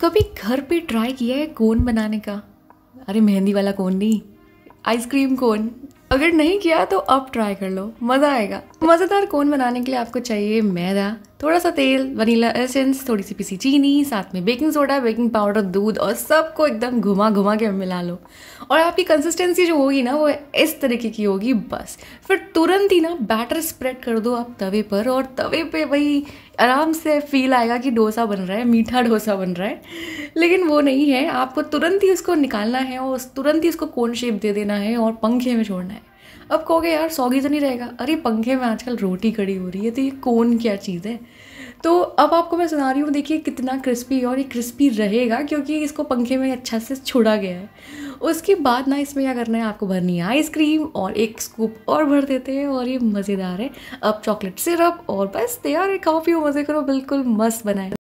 कभी घर पे ट्राई किया है कोन बनाने का अरे मेहंदी वाला कोन नहीं आइसक्रीम कोन अगर नहीं किया तो अब ट्राई कर लो मज़ा आएगा तो मज़ेदार कोन बनाने के लिए आपको चाहिए मैदा थोड़ा सा तेल वनीला एसेंस थोड़ी सी पीसी चीनी साथ में बेकिंग सोडा बेकिंग पाउडर दूध और सबको एकदम घुमा घुमा के मिला लो और आपकी कंसिस्टेंसी जो होगी ना वो इस तरीके की होगी बस फिर तुरंत ही ना बैटर स्प्रेड कर दो आप तवे पर और तवे पे वही आराम से फील आएगा कि डोसा बन रहा है मीठा डोसा बन रहा है लेकिन वो नहीं है आपको तुरंत ही उसको निकालना है और तुरंत ही उसको कोन शेप दे देना है और पंखे में छोड़ना है अब कहोगे यार सौगी तो नहीं रहेगा अरे पंखे में आजकल रोटी कड़ी हो रही है तो ये कोन क्या चीज़ है तो अब आपको मैं सुना रही हूँ देखिए कितना क्रिस्पी और ये क्रिस्पी रहेगा क्योंकि इसको पंखे में अच्छा से छोड़ा गया है उसके बाद ना इसमें क्या करना है आपको भरनी है आइसक्रीम और एक स्कूप और भर देते हैं और ये मज़ेदार है अब चॉकलेट सिरप और बस तैयार है काफ़ी मज़े करो बिल्कुल मस्त बनाए